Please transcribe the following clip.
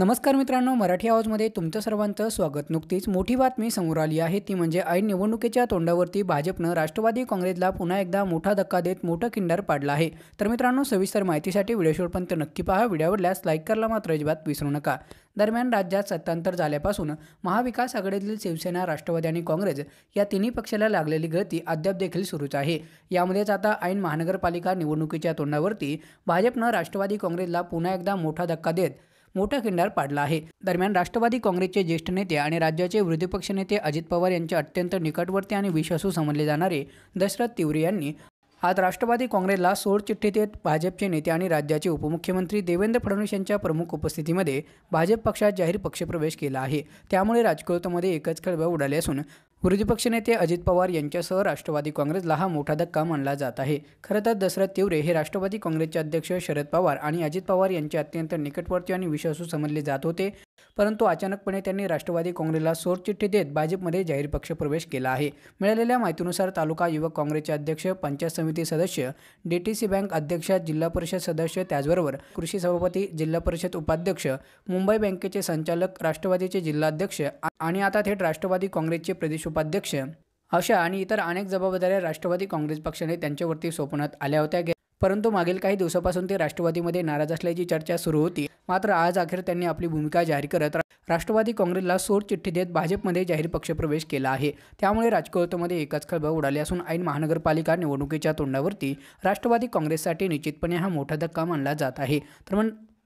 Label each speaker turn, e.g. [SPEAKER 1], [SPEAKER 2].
[SPEAKER 1] नमस्कार मित्रांनो मराठी आवाजमध्ये तुमचं सर्वांचं स्वागत नुकतीच मोठी बातमी समोर आली आहे ती म्हणजे ऐन निवडणुकीच्या तोंडावरती भाजपनं राष्ट्रवादी काँग्रेसला पुन्हा एकदा मोठा धक्का देत मोठं किंडर पाडला आहे तर मित्रांनो सविस्तर माहितीसाठी व्हिडिओ शेवटपर्यंत नक्की पहा व्हिडिओ आवडल्यास लाईक करायला मात्र अजिबात विसरू नका दरम्यान राज्यात सत्तांतर झाल्यापासून महाविकास आघाडीतील शिवसेना राष्ट्रवादी आणि काँग्रेस या तिन्ही पक्षाला लागलेली गळती अद्याप देखील सुरूच आहे यामध्येच आता ऐन महानगरपालिका निवडणुकीच्या तोंडावरती भाजपनं राष्ट्रवादी काँग्रेसला पुन्हा एकदा मोठा धक्का देत मोठा खिंडार पाडला आहे दरम्यान राष्ट्रवादी काँग्रेसचे ज्येष्ठ नेते आणि राज्याचे विरोधी पक्षनेते अजित पवार यांचे अत्यंत निकटवर्ती आणि विश्वासू समजले जाणारे दशरथ तिवरे यांनी आज राष्ट्रवादी काँग्रेसला देत भाजपचे नेते आणि राज्याचे उपमुख्यमंत्री देवेंद्र फडणवीस यांच्या प्रमुख उपस्थितीमध्ये भाजप पक्षात जाहीर पक्षप्रवेश केला आहे त्यामुळे राजकीय एकच खळबळ उडाले असून विरोधी पक्षनेते अजित पवार यांच्यासह राष्ट्रवादी काँग्रेसला हा मोठा धक्का मानला जात आहे खरं तर दशरथ तिवरे हे राष्ट्रवादी काँग्रेसचे अध्यक्ष शरद पवार आणि अजित पवार यांचे अत्यंत निकटवर्ती आणि विश्वासू समजले जात होते परंतु अचानकपणे त्यांनी राष्ट्रवादी काँग्रेसला सोडचिठ्ठी देत भाजपमध्ये जाहीर पक्ष प्रवेश केला आहे मिळालेल्या माहितीनुसार तालुका युवक काँग्रेसचे अध्यक्ष पंचायत समिती सदस्य डीटीसी बँक अध्यक्ष जिल्हा परिषद सदस्य त्याचबरोबर कृषी सभापती जिल्हा परिषद उपाध्यक्ष मुंबई बँकेचे संचालक राष्ट्रवादीचे जिल्हाध्यक्ष आणि आता थेट राष्ट्रवादी काँग्रेसचे प्रदेश उपाध्यक्ष अशा आणि इतर अनेक जबाबदाऱ्या राष्ट्रवादी काँग्रेस पक्षाने त्यांच्यावरती सोपवण्यात आल्या होत्या परंतु मागील काही दिवसापासून ते राष्ट्रवादीमध्ये नाराज असल्याची चर्चा सुरू होती मात्र आज अखेर त्यांनी आपली भूमिका जाहीर करत राष्ट्रवादी काँग्रेसला सोड चिठ्ठी देत भाजपमध्ये जाहीर पक्षप्रवेश केला आहे त्यामुळे राजकोतमध्ये एकाच खळबळ उडाली असून ऐन महानगरपालिका निवडणुकीच्या तोंडावरती राष्ट्रवादी काँग्रेससाठी निश्चितपणे हा मोठा धक्का मानला जात आहे तर मग